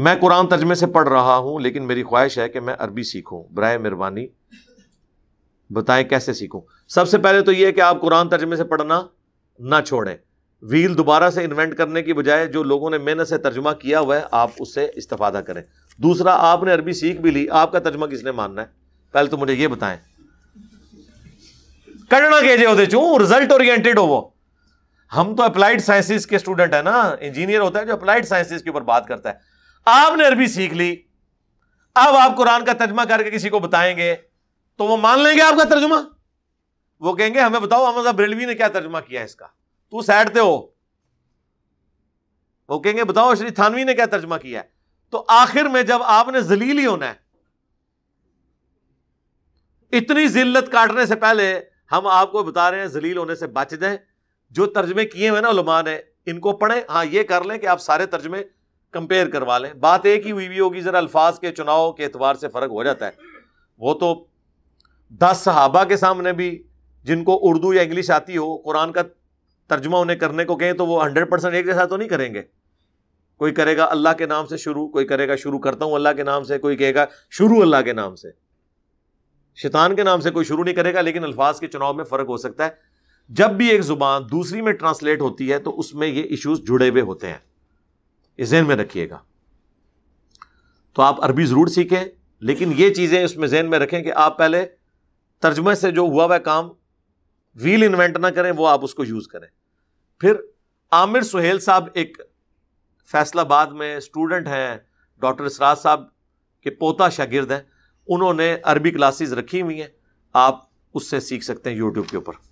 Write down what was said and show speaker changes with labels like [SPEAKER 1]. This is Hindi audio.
[SPEAKER 1] मैं कुरान तर्जमे से पढ़ रहा हूँ लेकिन मेरी ख्वाहिश है कि मैं अरबी सीखूँ बर मेहरबानी बताएं कैसे सीखूँ सबसे पहले तो यह कि आप कुरान तर्जमे से पढ़ना ना छोड़ें व्हील दोबारा से इन्वेंट करने की बजाय जो लोगों ने मेहनत से तर्जमा किया हुआ है आप उससे इस्तफादा करें दूसरा आपने अरबी सीख भी ली आपका तर्जमा किसने मानना है पहले तो मुझे ये बताएं करना के होते चूँ रिजल्ट ओरिएंटेड हो वो हम तो अप्लाइड साइंसिस के स्टूडेंट है ना इंजीनियर होता है जो अप्लाइड साइंसिस के ऊपर बात करता है आपने अरबी सीख ली अब आप कुरान का तर्जमा करके किसी को बताएंगे तो वो मान लेंगे आपका तर्जमा वो कहेंगे हमें बताओ अहमद बरेलवी ने क्या तर्जमा किया इसका तू सैड हो वो कहेंगे बताओ श्री थानवी ने क्या तर्जमा किया है तो आखिर में जब आपने जलील ही होना है इतनी जिल्लत काटने से पहले हम आपको बता रहे हैं जलील होने से बच जाए जो तर्जमे किए हुए ना उलमा है इनको पढ़े हाँ ये कर लें कि आप सारे तर्जमे कंपेयर करवा लें बात एक ही हुई भी होगी ज़रा अल्फाज के चुनाव के एतबार से फ़र्क हो जाता है वो तो दस सहाबा के सामने भी जिनको उर्दू या इंग्लिश आती हो कुरान का तर्जमा उन्हें करने को कहें तो वो हंड्रेड परसेंट एक जैसा तो नहीं करेंगे कोई करेगा अल्लाह के नाम से शुरू कोई करेगा शुरू करता हूँ अल्लाह के नाम से कोई कहेगा शुरू अल्लाह के नाम से शैतान के नाम से कोई शुरू नहीं करेगा लेकिन अल्फाज के चुनाव में फ़र्क हो सकता है जब भी एक ज़ुबान दूसरी में ट्रांसलेट होती है तो उसमें ये इश्यूज़ जुड़े हुए होते हैं ये जहन में रखिएगा तो आप अरबी ज़रूर सीखें लेकिन ये चीज़ें इसमें जहन में रखें कि आप पहले तर्जमे से जो हुआ हुआ काम व्हील इन्वेंट ना करें वो आप उसको यूज़ करें फिर आमिर सुहेल साहब एक फैसलाबाद में स्टूडेंट हैं डॉक्टर इसराज साहब के पोता शागिर्द हैं उन्होंने अरबी क्लासेस रखी हुई हैं आप उससे सीख सकते हैं यूट्यूब के ऊपर